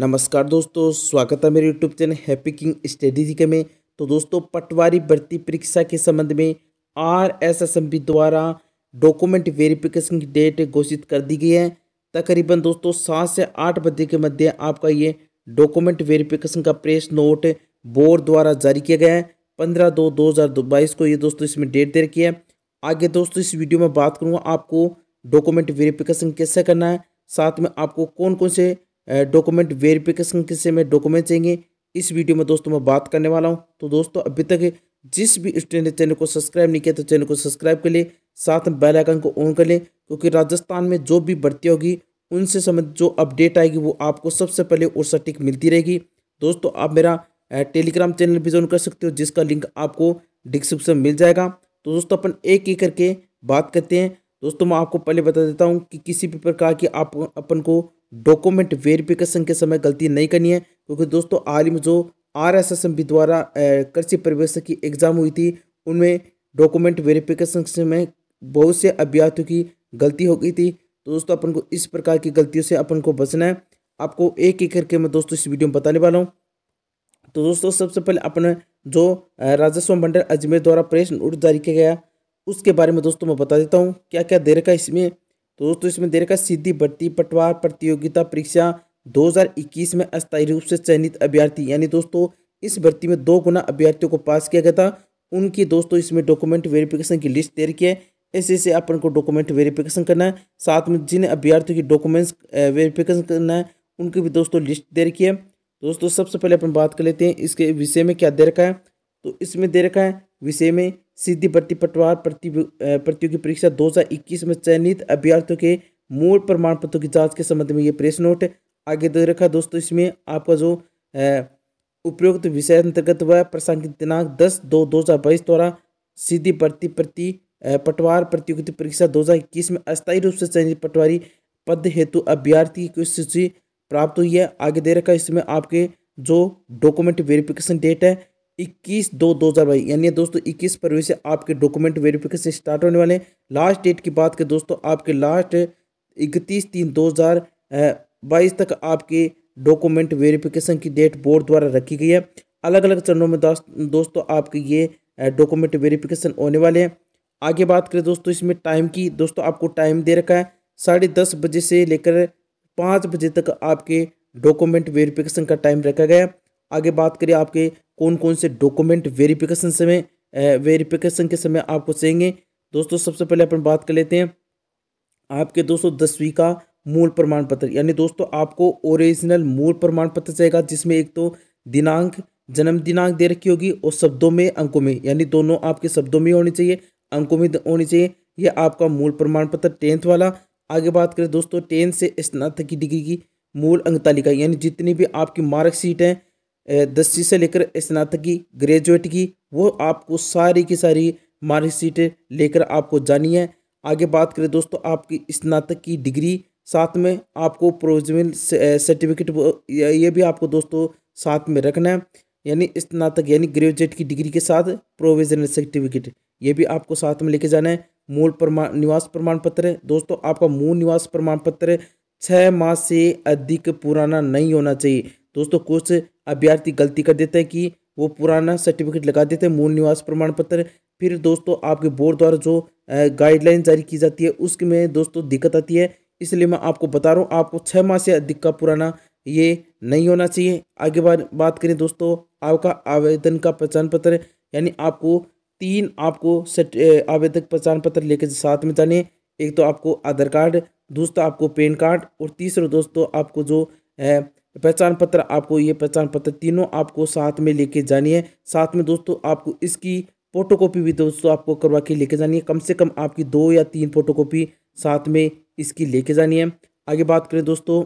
नमस्कार दोस्तों स्वागत है मेरे YouTube channel Happy King Studies के में तो दोस्तों पटवारी भर्ती परीक्षा के संबंध में R S S M B द्वारा डॉक्यूमेंट वेरिफिकेशन की डेट घोषित कर दी गई है तकरीबन दोस्तों सात से आठ बजे के मध्य आपका ये डॉक्यूमेंट वेरिफिकेशन का प्रेस नोट बोर्ड द्वारा जारी किया गया है पंद्रह दो दो हज़ार बाईस को ये दोस्तों इसमें डेट दे रखी है आगे दोस्तों इस वीडियो में बात करूँगा आपको डॉक्यूमेंट वेरिफिकेशन कैसे करना है साथ में आपको कौन कौन से डॉक्यूमेंट वेरिफिकेशन के में डॉक्यूमेंट चाहिए इस वीडियो में दोस्तों मैं बात करने वाला हूँ तो दोस्तों अभी तक जिस भी स्टूडेंट ने चैनल को सब्सक्राइब नहीं किया तो चैनल को सब्सक्राइब कर ले साथ में बेल आइकन को ऑन कर लें क्योंकि राजस्थान में जो भी भर्ती होगी उनसे संबंधित जो अपडेट आएगी वो आपको सबसे पहले और सटीक मिलती रहेगी दोस्तों आप मेरा टेलीग्राम चैनल भी ज्वाइन कर सकते हो जिसका लिंक आपको डिस्क्रिप्शन मिल जाएगा तो दोस्तों अपन एक एक करके बात करते हैं दोस्तों मैं आपको पहले बता देता हूँ कि किसी भी प्रकार की आप अपन को डॉक्यूमेंट वेरिफिकेशन के समय गलती नहीं करनी है क्योंकि दोस्तों हाल ही में जो R S S M B द्वारा कृषि परिवेश की एग्ज़ाम हुई थी उनमें डॉक्यूमेंट वेरिफिकेशन के समय बहुत से अभ्यर्थियों की गलती हो गई थी तो दोस्तों अपन को इस प्रकार की गलतियों से अपन को बचना है आपको एक एक करके मैं दोस्तों इस वीडियो में बताने वाला हूँ तो दोस्तों सबसे पहले अपने जो राजस्व मंडल अजमेर द्वारा प्रेस नोट जारी किया गया उसके बारे में दोस्तों मैं बता देता हूँ क्या क्या दे रखा है इसमें तो दोस्तों इसमें दे रखा सीधी भर्ती पटवार प्रतियोगिता परीक्षा 2021 में अस्थायी रूप से चयनित अभ्यर्थी यानी दोस्तों इस भर्ती में दो गुना अभ्यर्थियों को पास किया गया था उनकी दोस्तों इसमें डॉक्यूमेंट वेरिफिकेशन की लिस्ट दे रखी है ऐसे ऐसे अपन को डॉक्यूमेंट वेरिफिकेशन करना है साथ में जिन अभ्यर्थियों की डॉक्यूमेंट्स वेरिफिकेशन करना है उनकी भी दोस्तों लिस्ट दे रखी है दोस्तों सबसे पहले अपन बात कर लेते हैं इसके विषय में क्या दे रखा है तो इसमें दे रखा है विषय में सिद्धि भर्ती पटवार प्रतियोगी परीक्षा 2021 में चयनित अभ्यर्थियों के मूल प्रमाण पत्रों की जांच के संबंध में ये प्रेस नोट आगे दे रखा है दोस्तों इसमें आपका जो उपयुक्त विषय अंतर्गत व प्रशांकित दिनांक दस दो दो हज़ार बाईस द्वारा सीधी भर्ती प्रति पटवार प्रतियोगिता परीक्षा दो हज़ार इक्कीस में अस्थायी रूप से चयनित पटवारी पद हेतु अभ्यर्थी की सूची प्राप्त हुई है आगे दे रखा है इसमें आपके जो डॉक्यूमेंट वेरिफिकेशन डेट है इक्कीस दो दो हज़ार बाईस यानी दोस्तों इक्कीस फरवरी से आपके डॉक्यूमेंट वेरिफिकेशन स्टार्ट होने वाले हैं लास्ट डेट की बात करें दोस्तों आपके लास्ट इकतीस तीन दो हज़ार बाईस तक आपके डॉक्यूमेंट वेरिफिकेशन की डेट बोर्ड द्वारा रखी गई है अलग अलग चरणों में दोस्तों आपके ये डॉक्यूमेंट वेरिफिकेशन होने वाले हैं आगे बात करें दोस्तों इसमें टाइम की दोस्तों आपको टाइम दे रखा है साढ़े दस बजे से लेकर पाँच बजे तक आपके डॉक्यूमेंट वेरिफिकेशन का टाइम रखा गया है आगे बात करें आपके कौन कौन से डॉक्यूमेंट वेरिफिकेशन समय वेरिफिकेशन के समय आपको चाहिए दोस्तों सबसे पहले अपन बात कर लेते हैं आपके दोस्तों दसवीं का मूल प्रमाण पत्र यानी दोस्तों आपको ओरिजिनल मूल प्रमाण पत्र चाहिएगा जिसमें एक तो दिनांक जन्म दिनांक दे रखी होगी और शब्दों में अंकों में यानी दोनों आपके शब्दों में होनी चाहिए अंकों में होनी चाहिए यह आपका मूल प्रमाण पत्र टेंथ वाला आगे बात करें दोस्तों टेंथ से स्नातक की डिग्री की मूल अंक तालिका यानी जितनी भी आपकी मार्कशीट हैं दसवीं से लेकर स्नातक की ग्रेजुएट की वो आपको सारी की सारी मार्कशीटें लेकर आपको जानी है आगे बात करें दोस्तों आपकी स्नातक की डिग्री साथ में आपको प्रोविजनल सर्टिफिकेट ये भी आपको दोस्तों साथ में रखना है यानी स्नातक यानी ग्रेजुएट की डिग्री के साथ प्रोविजनल सर्टिफिकेट ये भी आपको साथ में लेके जाना है मूल प्रमाण निवास प्रमाण पत्र दोस्तों आपका मूल निवास प्रमाण पत्र छः माह से अधिक पुराना नहीं होना चाहिए दोस्तों कुछ अभ्यर्थी गलती कर देते हैं कि वो पुराना सर्टिफिकेट लगा देते हैं मूल निवास प्रमाण पत्र फिर दोस्तों आपके बोर्ड द्वारा जो गाइडलाइन जारी की जाती है में दोस्तों दिक्कत आती है इसलिए मैं आपको बता रहा हूँ आपको छः माह से अधिक का पुराना ये नहीं होना चाहिए आगे बार बात करें दोस्तों आपका आवेदन का पहचान पत्र यानी आपको तीन आपको आवेदक पहचान पत्र लेकर साथ में जाने एक तो आपको आधार कार्ड दूसरा आपको पेन कार्ड और तीसरा दोस्तों आपको जो है पहचान पत्र आपको ये पहचान पत्र तीनों आपको साथ में लेके जानी है साथ में दोस्तों आपको इसकी फोटो कॉपी भी दोस्तों आपको करवा के लेके जानी है कम से कम आपकी दो या तीन फोटो कॉपी साथ में इसकी लेके जानी है आगे बात करें दोस्तों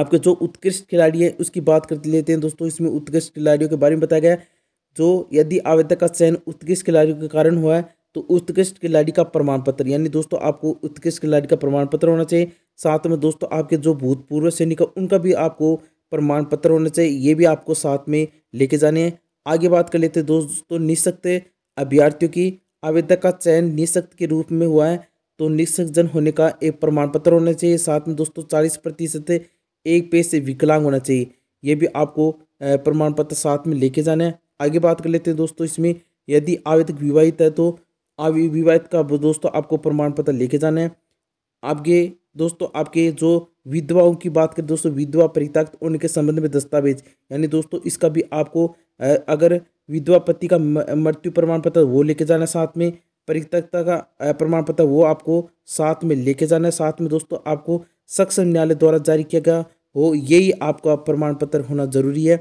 आपके जो उत्कृष्ट खिलाड़ी है उसकी बात कर लेते हैं दोस्तों इसमें उत्कृष्ट खिलाड़ियों के बारे में बताया गया है जो यदि आवेदक का चयन उत्कृष्ट खिलाड़ियों के कारण हुआ है तो उत्कृष्ट खिलाड़ी का प्रमाण पत्र यानी दोस्तों आपको उत्कृष्ट खिलाड़ी का प्रमाण पत्र होना चाहिए साथ में दोस्तों आपके जो भूतपूर्व सैनिक है उनका भी आपको प्रमाण पत्र होना चाहिए ये भी आपको साथ में लेके जाने हैं आगे बात कर लेते दोस्तों निःशक्त अभ्यर्थियों की आवेदक का चयन निःशक्त के रूप में हुआ है तो निःशक्त जन होने का एक प्रमाण पत्र होना चाहिए साथ में दोस्तों चालीस प्रतिशत एक पे से विकलांग होना चाहिए ये भी आपको प्रमाण पत्र साथ में लेके जाना है आगे बात कर लेते हैं दोस्तों इसमें यदि आवेदक विवाहित है तो विवाहित का दोस्तों आपको प्रमाण पत्र लेके जाना है आपके दोस्तों आपके जो विधवाओं की बात करें दोस्तों विधवा परित्यक्त उनके संबंध में दस्तावेज यानी दोस्तों इसका भी आपको अगर विधवा पति का मृत्यु प्रमाण पत्र वो लेके जाना साथ में परित्यक्ता का प्रमाण पत्र वो आपको साथ में लेके जाना है साथ में दोस्तों आपको सक्षम न्यायालय द्वारा जारी किया गया हो यही आपका प्रमाण पत्र होना जरूरी है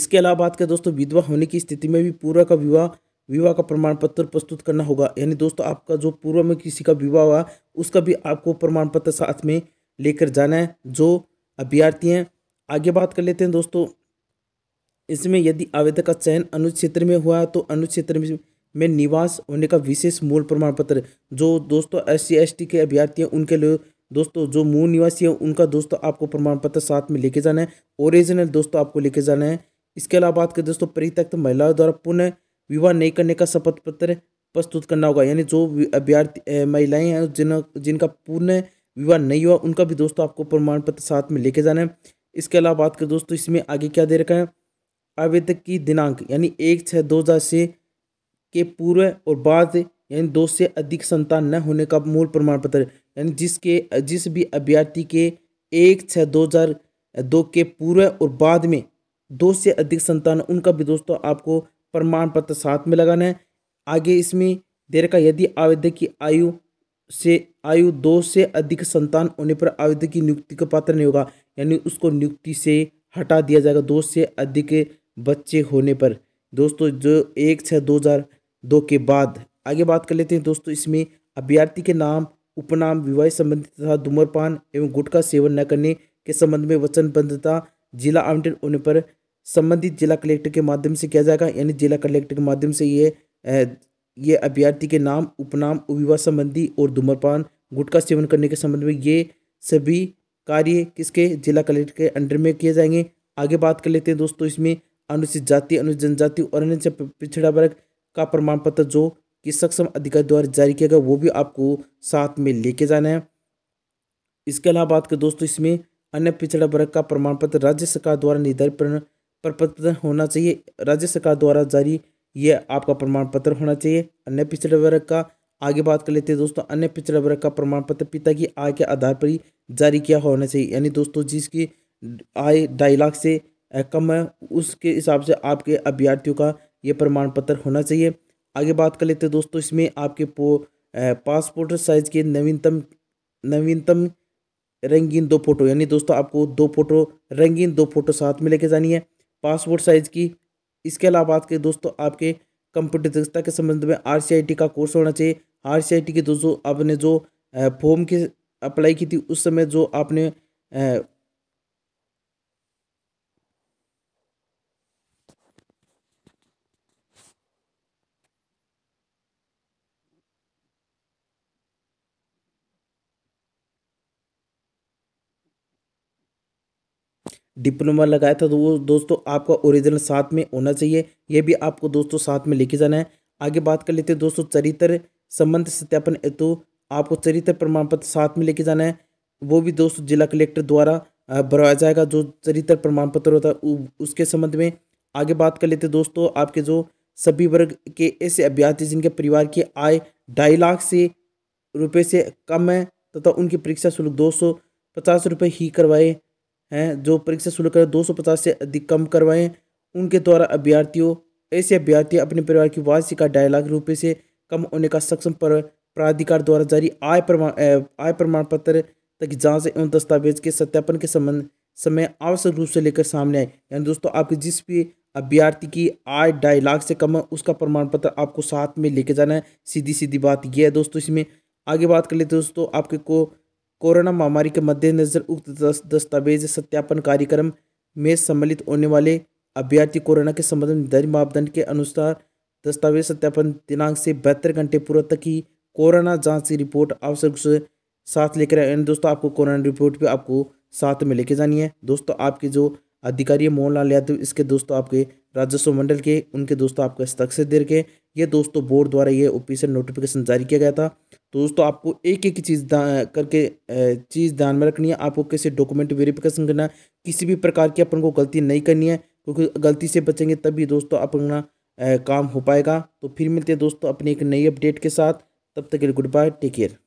इसके अलावा बात करें दोस्तों विधवा होने की स्थिति में भी पूर्व का विवाह विवाह का प्रमाण पत्र प्रस्तुत करना होगा यानी दोस्तों आपका जो पूर्व में किसी का विवाह हुआ उसका भी आपको प्रमाण पत्र साथ में लेकर जाना है जो अभ्यर्थी हैं आगे बात कर लेते हैं दोस्तों इसमें यदि आवेदक का चयन अनुच्छेत्र क्षेत्र में हुआ तो अनुच्छेत्र क्षेत्र में निवास होने का विशेष मूल प्रमाण पत्र जो दोस्तों एस सी के अभ्यर्थी हैं उनके लिए दोस्तों जो मूल निवासी है उनका दोस्तों आपको प्रमाण पत्र साथ में लेके जाना है ओरिजिनल दोस्तों आपको लेके जाना है इसके अलावा बात करें दोस्तों परित्यक्त महिलाओं द्वारा पुनः विवाह नहीं करने का शपथ पत्र प्रस्तुत करना होगा यानी जो अभ्यर्थी महिलाएं हैं जिन जिनका पूर्ण विवाह नहीं हुआ उनका भी दोस्तों आपको प्रमाण पत्र साथ में लेके जाना है इसके अलावा बात करें दोस्तों इसमें आगे क्या दे रखा है आवेदक की दिनांक यानी एक छः दो हज़ार से के पूर्व और बाद यानी दो से अधिक संतान न होने का मूल प्रमाण पत्र यानी जिसके जिस भी अभ्यर्थी के एक छः दो हज़ार दो के पूर्व और बाद में दो से अधिक संतान उनका भी दोस्तों आपको प्रमाण पत्र साथ में लगाना है आगे इसमें देर का यदि आवेदक की आयु से आयु दो से अधिक संतान होने पर आवेदक की नियुक्ति का पात्र नहीं होगा यानी उसको नियुक्ति से हटा दिया जाएगा दो से अधिक बच्चे होने पर दोस्तों जो एक छः दो हज़ार दो के बाद आगे बात कर लेते हैं दोस्तों इसमें अभ्यर्थी के नाम उपनाम विवाह संबंधित तथा धूम्रपान एवं गुटखा सेवन न करने के संबंध में वचनबद्धता जिला आवंटन होने पर संबंधित जिला कलेक्टर के माध्यम से किया जाएगा यानी जिला कलेक्टर के माध्यम से ये ये अभ्यर्थी के नाम उपनाम विवाह संबंधी और धूम्रपान गुटखा सेवन करने के संबंध में ये सभी कार्य किसके जिला कलेक्टर के अंडर में किए जाएंगे आगे बात कर लेते हैं दोस्तों इसमें अनुसूचित जाति अनुसूचित जनजाति और अन्य पिछड़ा वर्ग का प्रमाण पत्र जो कि सक्षम अधिकारी द्वारा जारी किया गया वो भी आपको साथ में लेके जाना है इसके अलावा बात करें दोस्तों इसमें अन्य पिछड़ा वर्ग का प्रमाण पत्र राज्य सरकार द्वारा निर्धारित पर पत्र होना चाहिए राज्य सरकार द्वारा जारी यह आपका प्रमाण पत्र होना चाहिए अन्य पिछड़े वर्ग का आगे बात कर लेते हैं दोस्तों अन्य पिछड़े वर्ग का प्रमाण पत्र पिता की आय के आधार पर ही जारी किया होना चाहिए यानी दोस्तों जिसकी आय ढाई लाख से कम है उसके हिसाब से आपके अभ्यर्थियों का ये प्रमाण पत्र होना चाहिए आगे बात कर लेते हैं दोस्तों इसमें आपके पो पासपोर्ट साइज के नवीनतम नवीनतम रंगीन दो फोटो यानी दोस्तों आपको दो फोटो रंगीन दो फोटो साथ में लेके जानी है पासपोर्ट साइज़ की इसके अलावा बात करें दोस्तों आपके कंप्यूटर दक्षता के संबंध में आर का कोर्स होना चाहिए आर के दोस्तों आपने जो फॉर्म की अप्लाई की थी उस समय जो आपने डिप्लोमा लगाया था तो वो दोस्तों आपका ओरिजिनल साथ में होना चाहिए ये भी आपको दोस्तों साथ में लेके जाना है आगे बात कर लेते हैं दोस्तों चरित्र संबंध सत्यापन हेतु तो आपको चरित्र प्रमाण पत्र साथ में लेके जाना है वो भी दोस्तों जिला कलेक्टर द्वारा भरवाया जाएगा जो चरित्र प्रमाण पत्र होता है उसके संबंध में आगे बात कर लेते दोस्तों आपके जो सभी वर्ग के ऐसे अभ्यर्थी जिनके परिवार की आय ढाई लाख से रुपये से कम है तथा उनकी परीक्षा शुल्क दो सौ पचास रुपये ही करवाए हैं जो परीक्षा शुल्क दो सौ पचास से अधिक कम करवाएं उनके द्वारा अभ्यर्थियों ऐसे अभ्यर्थी अपने परिवार की वार्षिक ढाई लाख रुपये से कम होने का सक्षम पर प्राधिकार द्वारा जारी आय प्रमाण आय प्रमाण पत्र तक जांच एवं दस्तावेज के सत्यापन के संबंध समय आवश्यक रूप से लेकर सामने आए यानी दोस्तों आपके जिस भी अभ्यर्थी की आय ढाई लाख से कम है उसका प्रमाण पत्र आपको साथ में लेके जाना है सीधी सीधी बात यह है दोस्तों इसमें आगे बात कर लेते दोस्तों आपके को कोरोना महामारी के मद्देनजर उक्त दस्तावेज सत्यापन कार्यक्रम में सम्मिलित होने वाले अभ्यर्थी कोरोना के संबंध में निर्धारित मापदंड के अनुसार दस्तावेज सत्यापन दिनांक से बहत्तर घंटे पूर्व तक ही कोरोना जांच की रिपोर्ट आवश्यक साथ लेकर आए दोस्तों आपको कोरोना रिपोर्ट भी आपको साथ में लेके जानी है दोस्तों आपके जो अधिकारी मोहन लाल यादव इसके दोस्तों आपके राजस्व मंडल के उनके दोस्तों आपको हस्तक्षर दे रखे ये दोस्तों बोर्ड द्वारा ये ऑफिशियल नोटिफिकेशन जारी किया गया था तो दोस्तों आपको एक एक चीज़ करके चीज़ ध्यान में रखनी है आपको किसी डॉक्यूमेंट वेरिफिकेशन करना किसी भी प्रकार की अपन को गलती नहीं करनी है क्योंकि गलती से बचेंगे तभी दोस्तों अपना काम हो पाएगा तो फिर मिलते हैं दोस्तों अपनी एक नई अपडेट के साथ तब तक के लिए गुड बाय टेक केयर